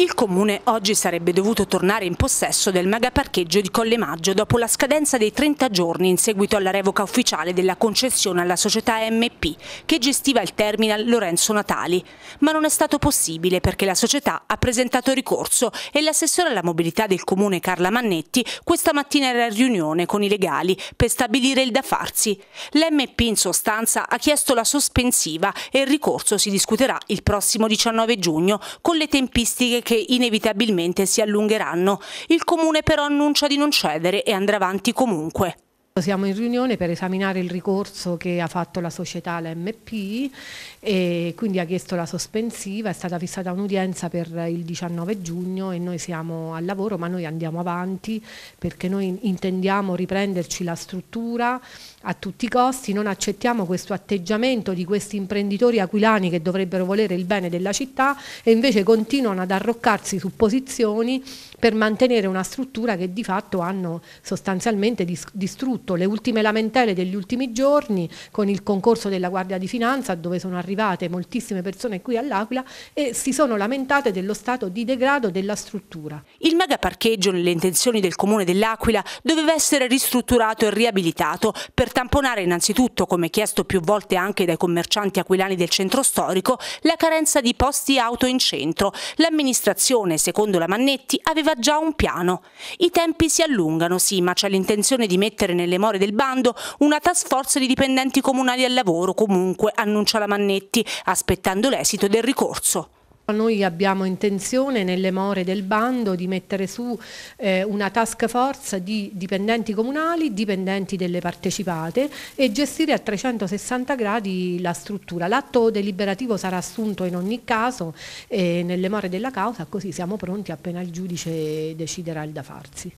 Il comune oggi sarebbe dovuto tornare in possesso del megaparcheggio di Colle Maggio dopo la scadenza dei 30 giorni in seguito alla revoca ufficiale della concessione alla società MP che gestiva il terminal Lorenzo Natali, ma non è stato possibile perché la società ha presentato ricorso e l'assessore alla mobilità del comune Carla Mannetti questa mattina era in riunione con i legali per stabilire il da farsi. L'MP in sostanza ha chiesto la sospensiva e il ricorso si discuterà il prossimo 19 giugno con le tempistiche che che inevitabilmente si allungheranno. Il comune però annuncia di non cedere e andrà avanti comunque siamo in riunione per esaminare il ricorso che ha fatto la società, l'MP, e quindi ha chiesto la sospensiva, è stata fissata un'udienza per il 19 giugno e noi siamo al lavoro, ma noi andiamo avanti perché noi intendiamo riprenderci la struttura a tutti i costi, non accettiamo questo atteggiamento di questi imprenditori aquilani che dovrebbero volere il bene della città e invece continuano ad arroccarsi su posizioni per mantenere una struttura che di fatto hanno sostanzialmente distrutto soprattutto le ultime lamentele degli ultimi giorni con il concorso della Guardia di Finanza dove sono arrivate moltissime persone qui all'Aquila e si sono lamentate dello stato di degrado della struttura. Il mega parcheggio nelle intenzioni del comune dell'Aquila doveva essere ristrutturato e riabilitato per tamponare innanzitutto, come chiesto più volte anche dai commercianti aquilani del centro storico, la carenza di posti auto in centro. L'amministrazione, secondo la Mannetti, aveva già un piano. I tempi si allungano, sì, ma c'è l'intenzione di mettere nelle nelle more del bando una task force di dipendenti comunali al lavoro, comunque annuncia la Mannetti, aspettando l'esito del ricorso. Noi abbiamo intenzione nelle more del bando di mettere su eh, una task force di dipendenti comunali, dipendenti delle partecipate e gestire a 360 gradi la struttura. L'atto deliberativo sarà assunto in ogni caso eh, nelle more della causa, così siamo pronti appena il giudice deciderà il da farsi.